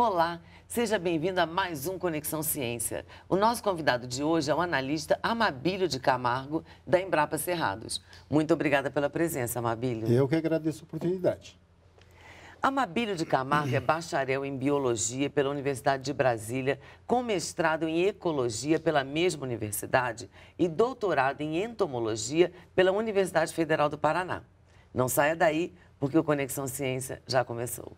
Olá, seja bem-vindo a mais um Conexão Ciência. O nosso convidado de hoje é o analista Amabílio de Camargo, da Embrapa Cerrados. Muito obrigada pela presença, Amabílio. Eu que agradeço a oportunidade. Amabílio de Camargo é bacharel em Biologia pela Universidade de Brasília, com mestrado em Ecologia pela mesma universidade e doutorado em Entomologia pela Universidade Federal do Paraná. Não saia daí, porque o Conexão Ciência já começou.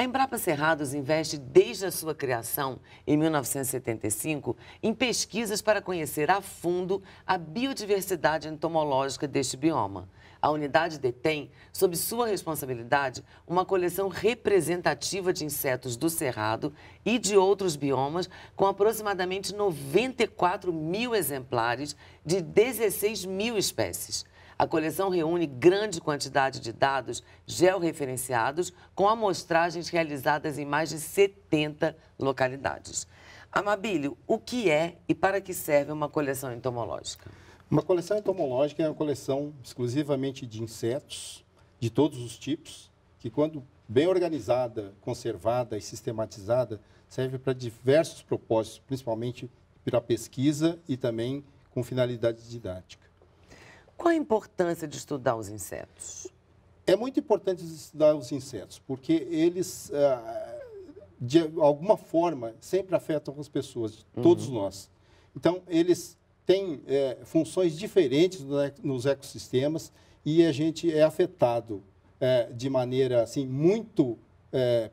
A Embrapa Cerrados investe desde a sua criação, em 1975, em pesquisas para conhecer a fundo a biodiversidade entomológica deste bioma. A unidade detém, sob sua responsabilidade, uma coleção representativa de insetos do cerrado e de outros biomas, com aproximadamente 94 mil exemplares de 16 mil espécies. A coleção reúne grande quantidade de dados georreferenciados com amostragens realizadas em mais de 70 localidades. Amabílio, o que é e para que serve uma coleção entomológica? Uma coleção entomológica é uma coleção exclusivamente de insetos, de todos os tipos, que quando bem organizada, conservada e sistematizada, serve para diversos propósitos, principalmente para pesquisa e também com finalidade didática. Qual a importância de estudar os insetos? É muito importante estudar os insetos, porque eles, eh, de alguma forma, sempre afetam as pessoas, uhum. todos uhum. nós. Então, eles têm eh, funções diferentes nos ecossistemas e a gente é afetado eh, de maneira assim, muito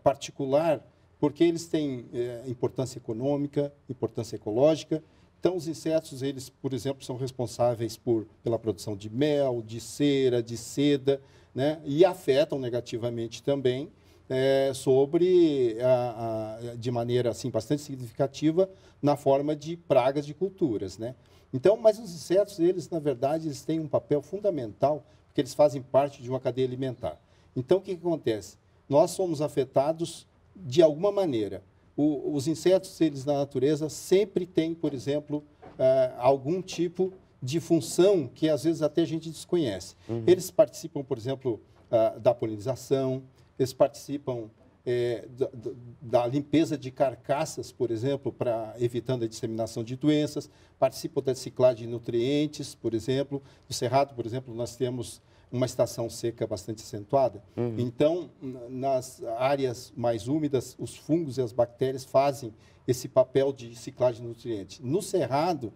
particular, porque eles têm importância econômica, importância ecológica então, os insetos, eles, por exemplo, são responsáveis por, pela produção de mel, de cera, de seda, né? e afetam negativamente também é, sobre, a, a, de maneira assim, bastante significativa, na forma de pragas de culturas. Né? Então, mas os insetos, eles, na verdade, eles têm um papel fundamental, porque eles fazem parte de uma cadeia alimentar. Então, o que, que acontece? Nós somos afetados de alguma maneira o, os insetos, eles na natureza, sempre têm, por exemplo, uh, algum tipo de função que às vezes até a gente desconhece. Uhum. Eles participam, por exemplo, uh, da polinização, eles participam eh, da, da, limpeza de carcaças, por exemplo, para evitando a disseminação de doenças, participam da ciclagem de nutrientes, por exemplo. No Cerrado, por exemplo, nós temos uma estação seca bastante acentuada. Uhum. Então, nas áreas mais úmidas, os fungos e as bactérias fazem esse papel de ciclagem de nutrientes. No cerrado,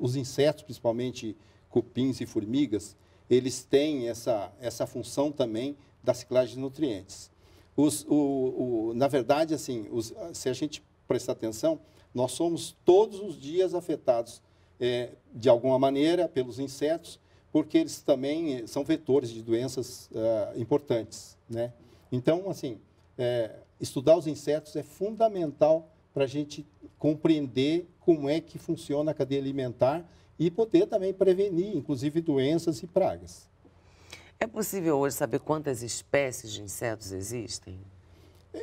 os insetos, principalmente cupins e formigas, eles têm essa, essa função também da ciclagem de nutrientes. Os, o, o, na verdade, assim, os, se a gente prestar atenção, nós somos todos os dias afetados, é, de alguma maneira, pelos insetos porque eles também eh, são vetores de doenças uh, importantes. Né? Então, assim, é, estudar os insetos é fundamental para a gente compreender como é que funciona a cadeia alimentar e poder também prevenir, inclusive, doenças e pragas. É possível hoje saber quantas espécies de insetos existem?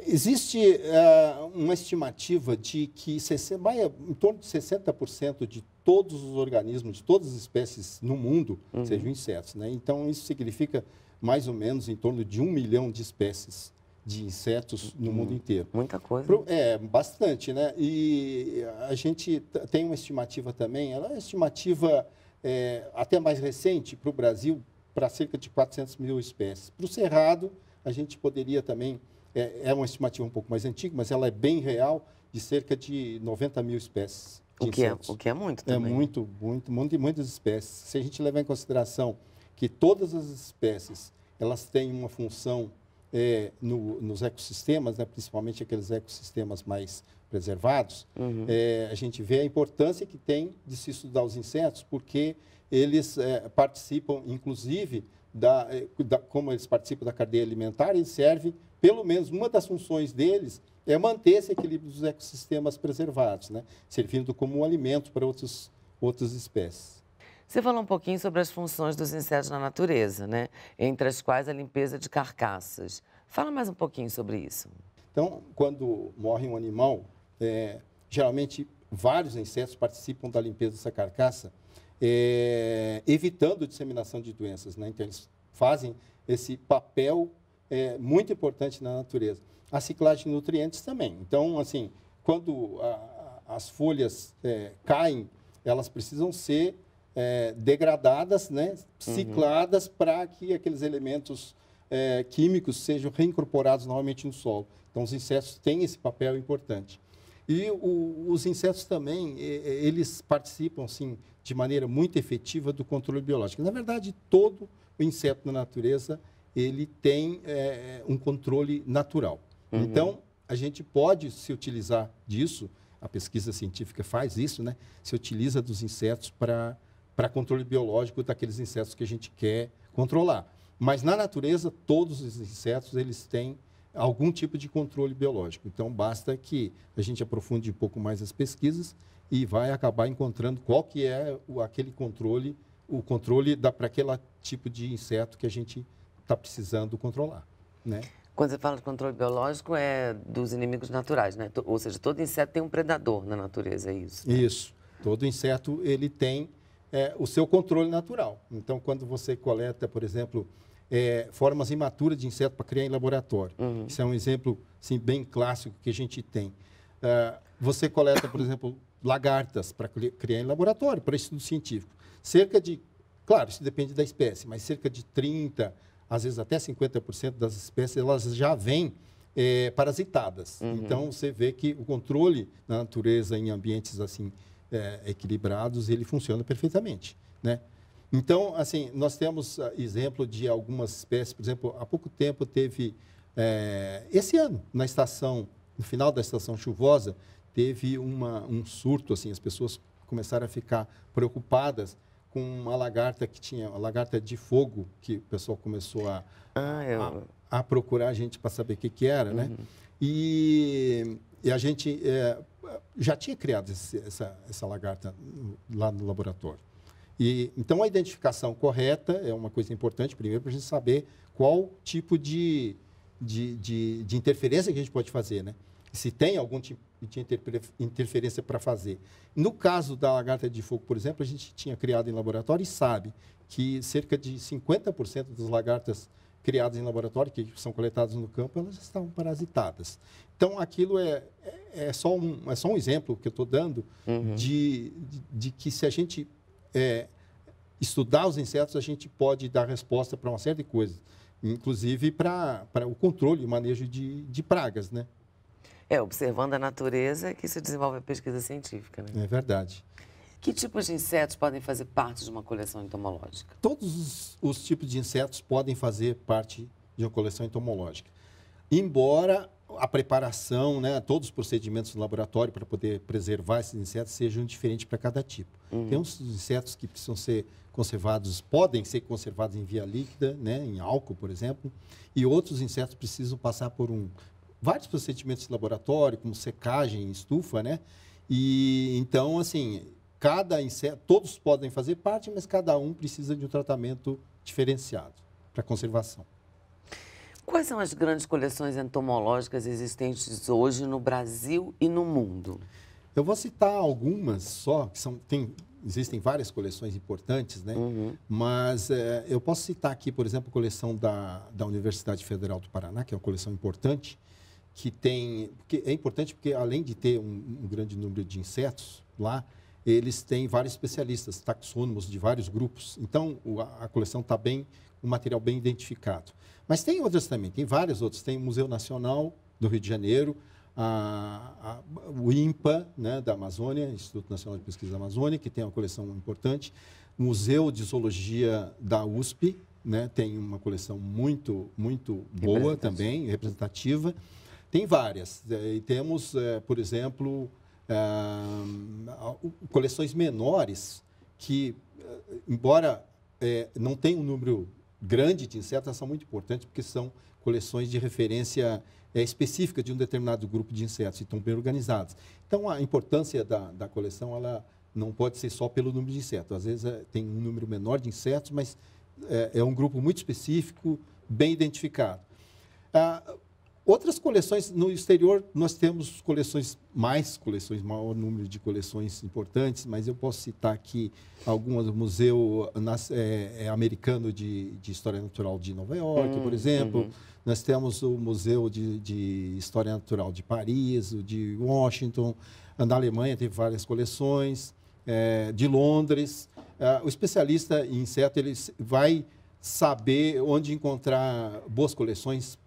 Existe uh, uma estimativa de que 60, vai, em torno de 60% de todos os organismos, de todas as espécies no mundo, uhum. sejam insetos. Né? Então, isso significa mais ou menos em torno de um milhão de espécies de insetos no uhum. mundo inteiro. Muita coisa. É, bastante, né? E a gente tem uma estimativa também, ela é uma estimativa é, até mais recente para o Brasil, para cerca de 400 mil espécies. Para o Cerrado, a gente poderia também é, é uma estimativa um pouco mais antiga, mas ela é bem real, de cerca de 90 mil espécies. O que, é, o que é muito é também. É muito, muito, muito muitas espécies. Se a gente levar em consideração que todas as espécies elas têm uma função é, no, nos ecossistemas, né, principalmente aqueles ecossistemas mais preservados, uhum. é, a gente vê a importância que tem de se estudar os insetos, porque eles é, participam, inclusive, da, eh, da, como eles participam da cadeia alimentar, eles servem, pelo menos uma das funções deles é manter esse equilíbrio dos ecossistemas preservados, né? servindo como um alimento para outros, outras espécies. Você falou um pouquinho sobre as funções dos insetos na natureza, né? entre as quais a limpeza de carcaças. Fala mais um pouquinho sobre isso. Então, quando morre um animal, é, geralmente vários insetos participam da limpeza dessa carcaça é, evitando disseminação de doenças. Né? Então, eles fazem esse papel é, muito importante na natureza. A ciclagem de nutrientes também. Então, assim, quando a, as folhas é, caem, elas precisam ser é, degradadas, né, uhum. cicladas uhum. para que aqueles elementos é, químicos sejam reincorporados novamente no solo. Então, os insetos têm esse papel importante. E o, os insetos também, eles participam, assim, de maneira muito efetiva do controle biológico. Na verdade, todo o inseto na natureza, ele tem é, um controle natural. Uhum. Então, a gente pode se utilizar disso, a pesquisa científica faz isso, né? Se utiliza dos insetos para para controle biológico daqueles insetos que a gente quer controlar. Mas na natureza, todos os insetos eles têm algum tipo de controle biológico. Então, basta que a gente aprofunde um pouco mais as pesquisas e vai acabar encontrando qual que é o, aquele controle, o controle para aquele tipo de inseto que a gente está precisando controlar, né? Quando você fala de controle biológico, é dos inimigos naturais, né? Ou seja, todo inseto tem um predador na natureza, é isso? Né? Isso. Todo inseto, ele tem é, o seu controle natural. Então, quando você coleta, por exemplo, é, formas imaturas de inseto para criar em laboratório. Uhum. Isso é um exemplo assim, bem clássico que a gente tem. Uh, você coleta, por exemplo, lagartas para criar em laboratório, para estudo científico. Cerca de, claro, isso depende da espécie, mas cerca de 30, às vezes até 50% das espécies, elas já vêm é, parasitadas. Uhum. Então, você vê que o controle da natureza em ambientes assim é, equilibrados, ele funciona perfeitamente. Né? Então, assim, nós temos ah, exemplo de algumas espécies, por exemplo, há pouco tempo teve, é, esse ano, na estação, no final da estação chuvosa, teve uma, um surto, assim, as pessoas começaram a ficar preocupadas com uma lagarta que tinha, uma lagarta de fogo, que o pessoal começou a, ah, eu... a, a, procurar a gente para saber o que, que era, né? uhum. né? E, e, a gente é, já tinha criado esse, essa, essa lagarta lá no laboratório. E, então, a identificação correta é uma coisa importante, primeiro, para a gente saber qual tipo de, de, de, de, interferência que a gente pode fazer, né? se tem algum tipo de interferência para fazer. No caso da lagarta de fogo, por exemplo, a gente tinha criado em laboratório e sabe que cerca de 50% das lagartas criadas em laboratório, que são coletadas no campo, elas estão parasitadas. Então, aquilo é, é, é só, um, é só um exemplo que eu estou dando uhum. de, de, de que se a gente é, estudar os insetos, a gente pode dar resposta para uma série de coisas, inclusive para, para o controle e manejo de, de pragas, né? É, observando a natureza que se desenvolve a pesquisa científica, né? É verdade. Que tipos de insetos podem fazer parte de uma coleção entomológica? Todos os, os tipos de insetos podem fazer parte de uma coleção entomológica embora a preparação, né, todos os procedimentos do laboratório para poder preservar esses insetos sejam diferentes para cada tipo. Uhum. Tem uns insetos que precisam ser conservados, podem ser conservados em via líquida, né, em álcool, por exemplo, e outros insetos precisam passar por um vários procedimentos de laboratório, como secagem, estufa, né? E então, assim, cada inseto, todos podem fazer parte, mas cada um precisa de um tratamento diferenciado para conservação. Quais são as grandes coleções entomológicas existentes hoje no Brasil e no mundo? Eu vou citar algumas só, que são, tem, existem várias coleções importantes, né? Uhum. Mas é, eu posso citar aqui, por exemplo, a coleção da, da Universidade Federal do Paraná, que é uma coleção importante, que tem. Que é importante porque, além de ter um, um grande número de insetos lá, eles têm vários especialistas, taxônomos de vários grupos. Então, a coleção está bem, um material bem identificado. Mas tem outras também, tem várias outros. Tem o Museu Nacional do Rio de Janeiro, a, a, o INPA né, da Amazônia, Instituto Nacional de Pesquisa da Amazônia, que tem uma coleção importante. O Museu de Zoologia da USP né, tem uma coleção muito, muito boa também, representativa. Tem várias. É, e temos, é, por exemplo, uh, coleções menores que, eh, embora eh, não tenham um número grande de insetos, são muito importantes porque são coleções de referência eh, específica de um determinado grupo de insetos e estão bem organizados Então, a importância da, da coleção ela não pode ser só pelo número de insetos. Às vezes tem um número menor de insetos, mas é, é um grupo muito específico, bem identificado. Ah, Outras coleções no exterior, nós temos coleções, mais coleções, maior número de coleções importantes, mas eu posso citar aqui algumas do Museu nas, é, é, Americano de, de, História Natural de Nova York, hum, por exemplo. Uhum. Nós temos o Museu de, de, História Natural de Paris, o de Washington. Na Alemanha tem várias coleções, é, de Londres. É, o especialista em inseto ele vai saber onde encontrar boas coleções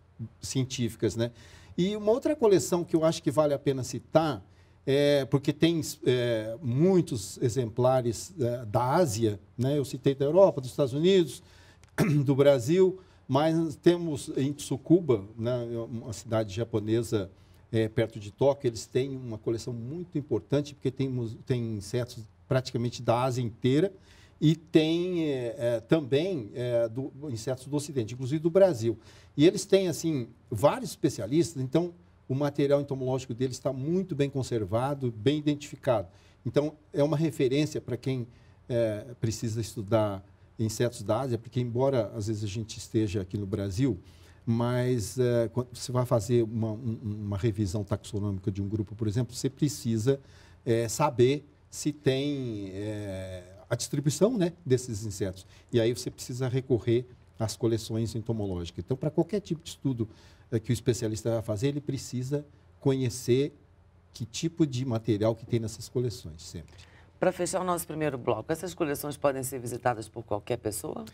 científicas, né? E uma outra coleção que eu acho que vale a pena citar, é, porque tem é, muitos exemplares é, da Ásia, né? eu citei da Europa, dos Estados Unidos, do Brasil, mas temos em Tsukuba, né? É uma cidade japonesa é, perto de Tóquio, eles têm uma coleção muito importante, porque tem, tem insetos praticamente da Ásia inteira e tem é, é, também é, do, insetos do Ocidente, inclusive do Brasil. E eles têm, assim, vários especialistas, então o material entomológico deles está muito bem conservado, bem identificado. Então, é uma referência para quem é, precisa estudar insetos da Ásia, é porque, embora às vezes a gente esteja aqui no Brasil, mas é, quando você vai fazer uma, uma, revisão taxonômica de um grupo, por exemplo, você precisa é, saber se tem é, a distribuição né, desses insetos. E aí você precisa recorrer às coleções entomológicas. Então, para qualquer tipo de estudo eh, que o especialista vai fazer, ele precisa conhecer que tipo de material que tem nessas coleções sempre. Para fechar o nosso primeiro bloco, essas coleções podem ser visitadas por qualquer pessoa?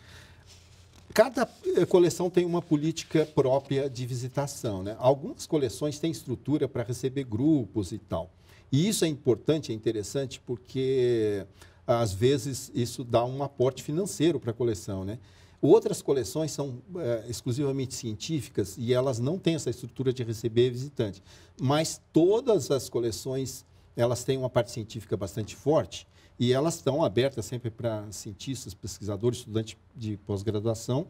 Cada eh, coleção tem uma política própria de visitação. Né? Algumas coleções têm estrutura para receber grupos e tal. E isso é importante, é interessante, porque às vezes isso dá um aporte financeiro para a coleção, né? Outras coleções são é, exclusivamente científicas e elas não têm essa estrutura de receber visitante. Mas todas as coleções elas têm uma parte científica bastante forte e elas estão abertas sempre para cientistas, pesquisadores, estudantes de pós-graduação,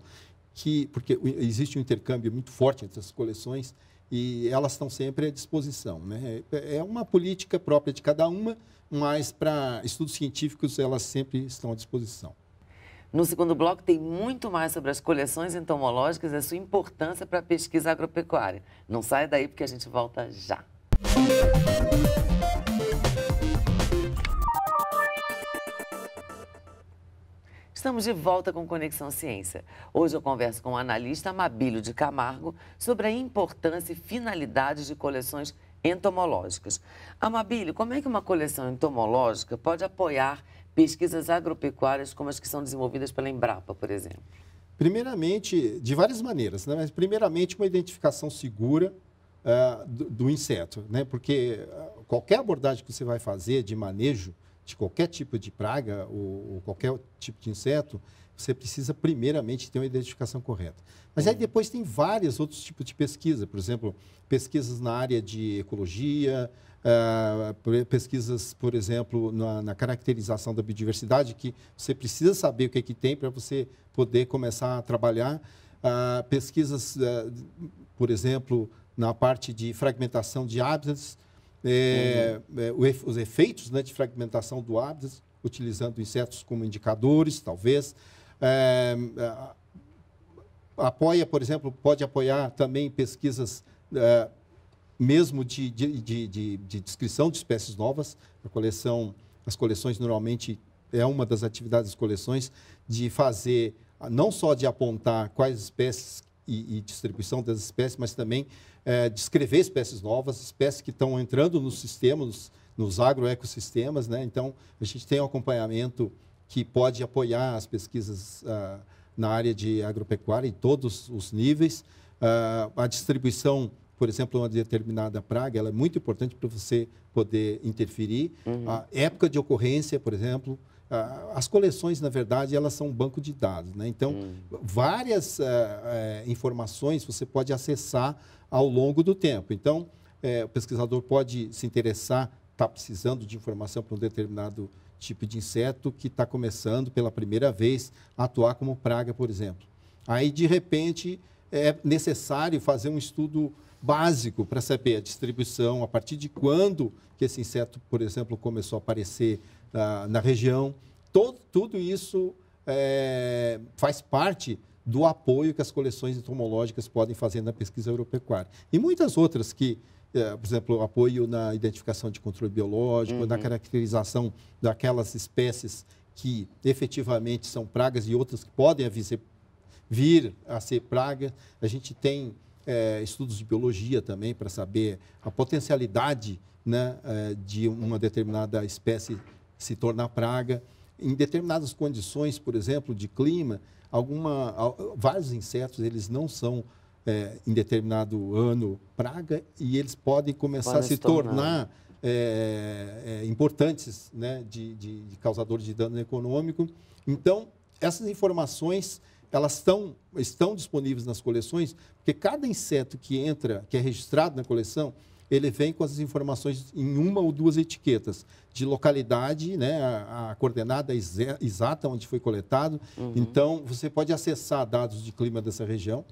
que porque existe um intercâmbio muito forte entre as coleções e elas estão sempre à disposição. Né? É, é uma política própria de cada uma, mas para estudos científicos elas sempre estão à disposição. No segundo bloco tem muito mais sobre as coleções entomológicas e a sua importância para a pesquisa agropecuária. Não saia daí porque a gente volta já. Música Estamos de volta com Conexão Ciência. Hoje eu converso com o analista Amabilio de Camargo sobre a importância e finalidade de coleções entomológicas. Amabilio, ah, como é que uma coleção entomológica pode apoiar pesquisas agropecuárias como as que são desenvolvidas pela Embrapa, por exemplo? Primeiramente, de várias maneiras, né? mas primeiramente uma identificação segura uh, do, do, inseto, né? porque eh, qualquer abordagem que você vai fazer de manejo de qualquer tipo de praga ou, ou, qualquer tipo de inseto, você precisa primeiramente ter uma identificação correta. Mas aí uhum. depois tem vários outros tipos de pesquisa, por exemplo, pesquisas na área de ecologia, uh, pesquisas, por exemplo, na, na, caracterização da biodiversidade, que você precisa saber o que, é que tem para você poder começar a trabalhar. Uh, pesquisas, uh, por exemplo, na parte de fragmentação de hábitats, é, uhum. é, os efeitos né, de fragmentação do hábito, utilizando insetos como indicadores, talvez. É, é apoia, por exemplo, pode apoiar também pesquisas é, mesmo de, de, de, de, descrição de espécies novas. A coleção, as coleções normalmente é uma das atividades das coleções de fazer não só de apontar quais espécies e, e distribuição das espécies, mas também é, descrever espécies novas, espécies que estão entrando no sistema, nos, nos agroecossistemas. Né? Então, a gente tem um acompanhamento que pode apoiar as pesquisas ah, na área de agropecuária em todos os níveis. Ah, a distribuição, por exemplo, de uma determinada praga, ela é muito importante para você poder interferir. Uhum. A época de ocorrência, por exemplo, ah, as coleções, na verdade, elas são um banco de dados. Né? Então, hum. várias uh, informações você pode acessar ao longo do tempo. Então, uh, o pesquisador pode se interessar, está precisando de informação para um determinado tipo de inseto que está começando pela primeira vez a atuar como praga, por exemplo. Aí, de repente, é necessário fazer um estudo básico para saber a distribuição, a partir de quando que esse inseto, por exemplo, começou a aparecer na, na região. Todo, tudo isso é, faz parte do apoio que as coleções entomológicas podem fazer na pesquisa agropecuária. E muitas outras que, é, por exemplo, apoio na identificação de controle biológico, uhum. na caracterização daquelas espécies que efetivamente são pragas e outras que podem vir a ser praga. A gente tem é, estudos de biologia também para saber a potencialidade né, é, de uma determinada espécie se tornar praga. Em determinadas condições, por exemplo, de clima, alguma, vários insetos eles não são é, em determinado ano praga e eles podem começar podem a se tornar, tornar é, é, importantes né, de, de, de causadores de dano econômico. Então, essas informações elas estão, estão disponíveis nas coleções, porque cada inseto que entra, que é registrado na coleção, ele vem com as informações em uma ou duas etiquetas de localidade, né, a, a coordenada exata onde foi coletado. Uhum. Então, você pode acessar dados de clima dessa região,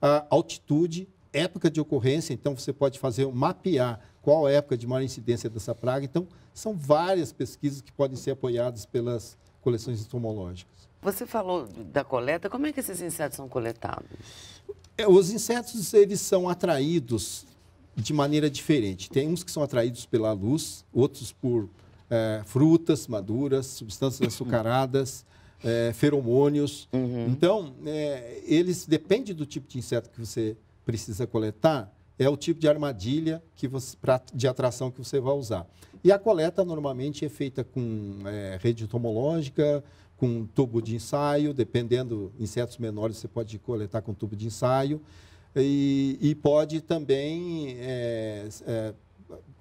a altitude, época de ocorrência. Então, você pode fazer mapear qual a época de maior incidência dessa praga. Então, são várias pesquisas que podem ser apoiadas pelas coleções entomológicas. Você falou da coleta. Como é que esses insetos são coletados? É, os insetos eles são atraídos de maneira diferente. Tem uns que são atraídos pela luz, outros por é, frutas maduras, substâncias uhum. açucaradas, é, feromônios. Uhum. Então, é, eles depende do tipo de inseto que você precisa coletar, é o tipo de armadilha que você, pra, de atração que você vai usar. E a coleta normalmente é feita com é, rede entomológica, com tubo de ensaio, dependendo insetos menores você pode coletar com tubo de ensaio e, e pode também é, é,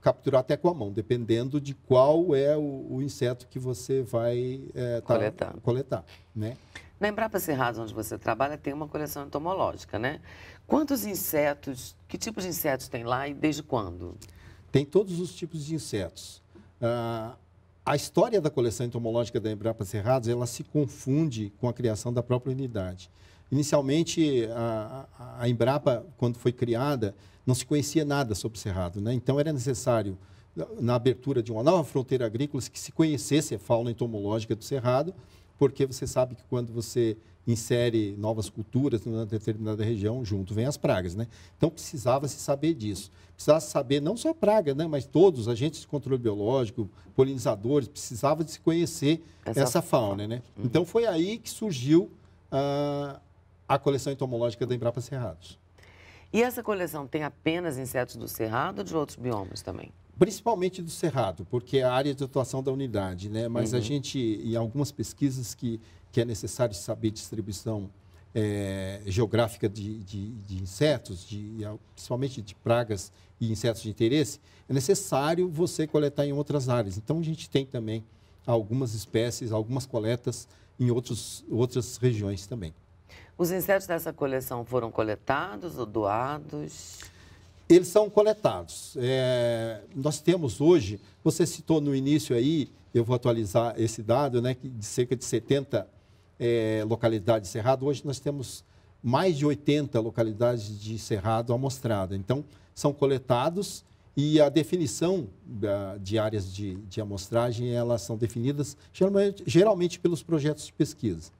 capturar até com a mão, dependendo de qual é o, o inseto que você vai é, tá, coletar. coletar né? Na Embrapa Cerrados, onde você trabalha, tem uma coleção entomológica, né? Quantos insetos, que tipos de insetos tem lá e desde quando? Tem todos os tipos de insetos. Ah, a história da coleção entomológica da Embrapa Cerrados, ela se confunde com a criação da própria unidade. Inicialmente, a, a Embrapa, quando foi criada, não se conhecia nada sobre o cerrado. Né? Então, era necessário, na abertura de uma nova fronteira agrícola, que se conhecesse a fauna entomológica do cerrado, porque você sabe que quando você insere novas culturas uma determinada região, junto vem as pragas, né? Então precisava se saber disso. Precisava saber não só praga, né, mas todos os agentes de controle biológico, polinizadores, precisava de se conhecer essa, essa fauna, né? Então, uhum. Então foi aí que surgiu ah, a coleção entomológica da Embrapa Cerrados. E essa coleção tem apenas insetos do cerrado ou de outros biomas também? Principalmente do cerrado, porque é a área de atuação da unidade, né? Mas uhum. a gente, em algumas pesquisas que, que é necessário saber distribuição é, geográfica de, de, de insetos, de, principalmente de pragas e insetos de interesse, é necessário você coletar em outras áreas. Então, a gente tem também algumas espécies, algumas coletas em outros, outras regiões também. Os insetos dessa coleção foram coletados ou doados? Eles são coletados. É, nós temos hoje, você citou no início aí, eu vou atualizar esse dado, né, que de cerca de 70 é, localidades de cerrado, hoje nós temos mais de 80 localidades de cerrado amostrada. Então, são coletados e a definição da, de áreas de, de amostragem, elas são definidas geralmente, geralmente pelos projetos de pesquisa.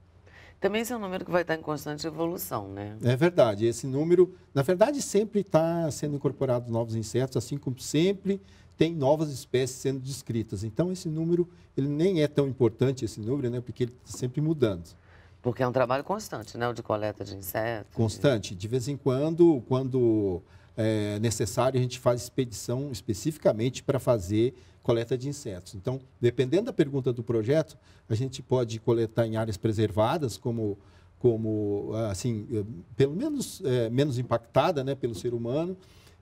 Também esse é um número que vai estar em constante evolução, né? É verdade. Esse número, na verdade, sempre está sendo incorporado novos insetos, assim como sempre tem novas espécies sendo descritas. Então, esse número, ele nem é tão importante, esse número, né? Porque ele está sempre mudando. Porque é um trabalho constante, né? O de coleta de insetos. Constante. De vez em quando, quando é, necessário, a gente faz expedição especificamente para fazer coleta de insetos. Então, dependendo da pergunta do projeto, a gente pode coletar em áreas preservadas, como como assim pelo menos é, menos impactada né, pelo ser humano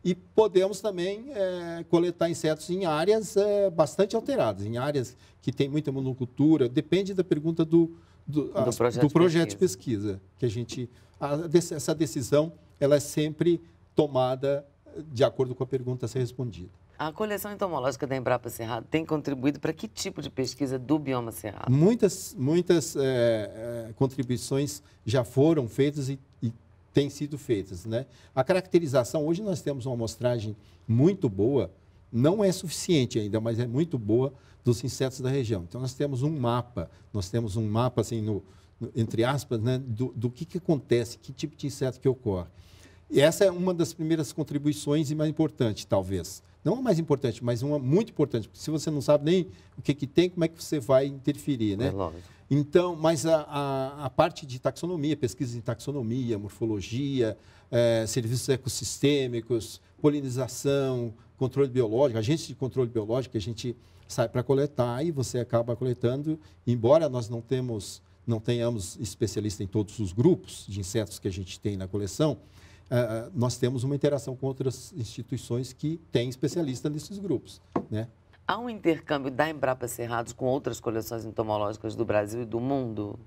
e podemos também é, coletar insetos em áreas é, bastante alteradas em áreas que tem muita monocultura depende da pergunta do do, do, a, projeto, do projeto, de pesquisa. pesquisa que a gente a, essa decisão ela é sempre tomada de acordo com a pergunta a ser respondida. A coleção entomológica da Embrapa Cerrado tem contribuído para que tipo de pesquisa do bioma cerrado? Muitas, muitas é, contribuições já foram feitas e, e têm sido feitas. Né? A caracterização, hoje nós temos uma amostragem muito boa, não é suficiente ainda, mas é muito boa dos insetos da região. Então, nós temos um mapa, nós temos um mapa, assim, no, no entre aspas, né, do, do que, que acontece, que tipo de inseto que ocorre. E essa é uma das primeiras contribuições e mais importante, talvez. Não a mais importante, mas uma muito importante, porque se você não sabe nem o que, que tem, como é que você vai interferir, né? É então, mas a, a, a, parte de taxonomia, pesquisas em taxonomia, morfologia, é, serviços ecossistêmicos, polinização, controle biológico, agentes de controle biológico que a gente sai para coletar e você acaba coletando, embora nós não temos, não tenhamos especialista em todos os grupos de insetos que a gente tem na coleção, ah, ah, nós temos uma interação com outras instituições que têm especialistas nesses grupos. Né? Há um intercâmbio da Embrapa Cerrados com outras coleções entomológicas do Brasil e do mundo?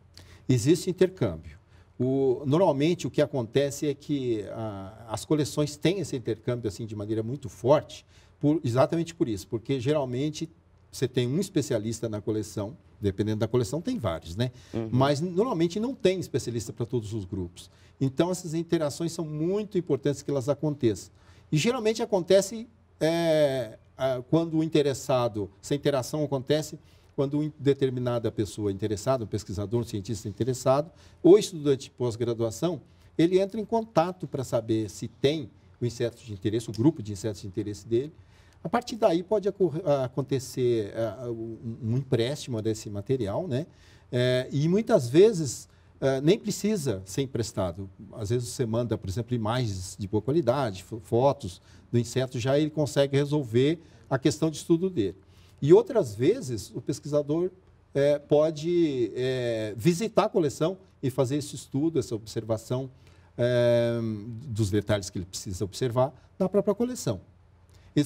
Existe intercâmbio. O, normalmente o que acontece é que a, ah, as coleções têm esse intercâmbio assim de maneira muito forte, por, exatamente por isso, porque geralmente você tem um especialista na coleção dependendo da coleção, tem vários, né? Uhum. Mas normalmente não tem especialista para todos os grupos. Então, essas interações são muito importantes que elas aconteçam. E geralmente acontece é, quando o interessado, essa interação acontece quando determinada pessoa interessada, um pesquisador, um cientista interessado, ou estudante de pós-graduação, ele entra em contato para saber se tem o inseto de interesse, o grupo de insetos de interesse dele, a partir daí pode ah, acontecer ah, um empréstimo desse material, né? Eh, e muitas vezes eh, nem precisa ser emprestado. Às vezes você manda, por exemplo, imagens de boa qualidade, fotos do inseto, já ele consegue resolver a questão de estudo dele. E outras vezes o pesquisador eh, pode visitar a coleção e fazer esse estudo, essa observação dos detalhes que ele precisa observar na própria coleção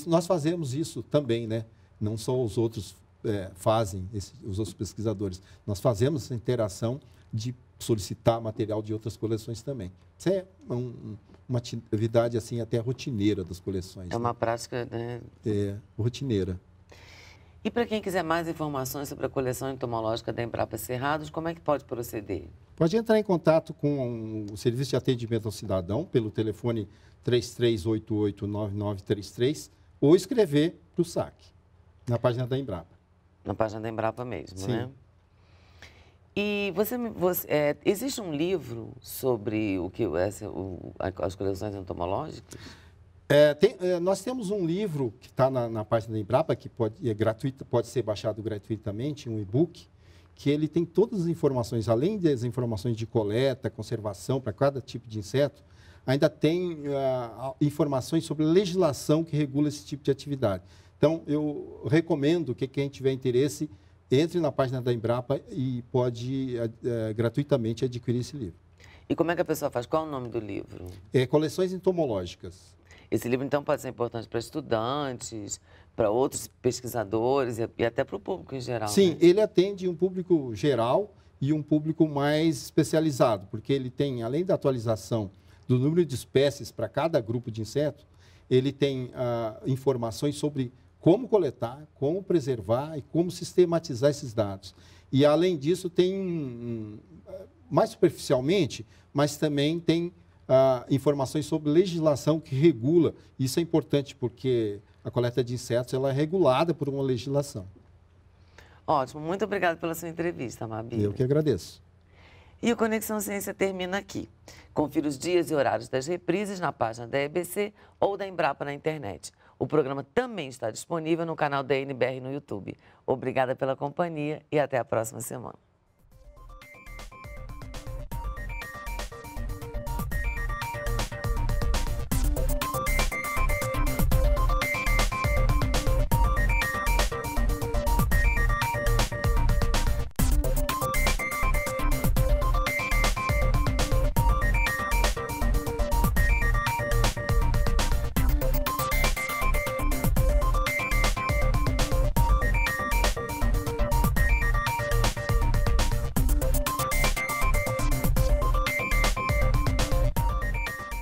nós fazemos isso também, né? Não só os outros é, fazem, esse, os outros pesquisadores. Nós fazemos essa interação de solicitar material de outras coleções também. Isso é um, uma atividade assim até rotineira das coleções. É uma né? prática né? É, rotineira. E para quem quiser mais informações sobre a coleção entomológica da Embrapa Cerrados, como é que pode proceder? Pode entrar em contato com o Serviço de Atendimento ao Cidadão pelo telefone 33889933 ou escrever para o SAC, na página da Embrapa. Na página da Embrapa mesmo, Sim. né? E você, você é, existe um livro sobre o que essa, o, as coleções entomológicas? É, tem, é, nós temos um livro que está na, na, página da Embrapa, que pode, é gratuito, pode ser baixado gratuitamente, um e-book, que ele tem todas as informações, além das informações de coleta, conservação para cada tipo de inseto, ainda tem uh, informações sobre a legislação que regula esse tipo de atividade. Então, eu recomendo que quem tiver interesse entre na página da Embrapa e pode uh, gratuitamente adquirir esse livro. E como é que a pessoa faz? Qual é o nome do livro? É Coleções Entomológicas. Esse livro, então, pode ser importante para estudantes, para outros pesquisadores e até para o público em geral. Sim, né? ele atende um público geral e um público mais especializado, porque ele tem, além da atualização do número de espécies para cada grupo de inseto, ele tem ah, informações sobre como coletar, como preservar e como sistematizar esses dados. E, além disso, tem, mais superficialmente, mas também tem ah, informações sobre legislação que regula. Isso é importante porque a coleta de insetos ela é regulada por uma legislação. Ótimo, muito obrigado pela sua entrevista, Mabi. Eu que agradeço. E o Conexão Ciência termina aqui. Confira os dias e horários das reprises na página da EBC ou da Embrapa na internet. O programa também está disponível no canal da NBR no YouTube. Obrigada pela companhia e até a próxima semana.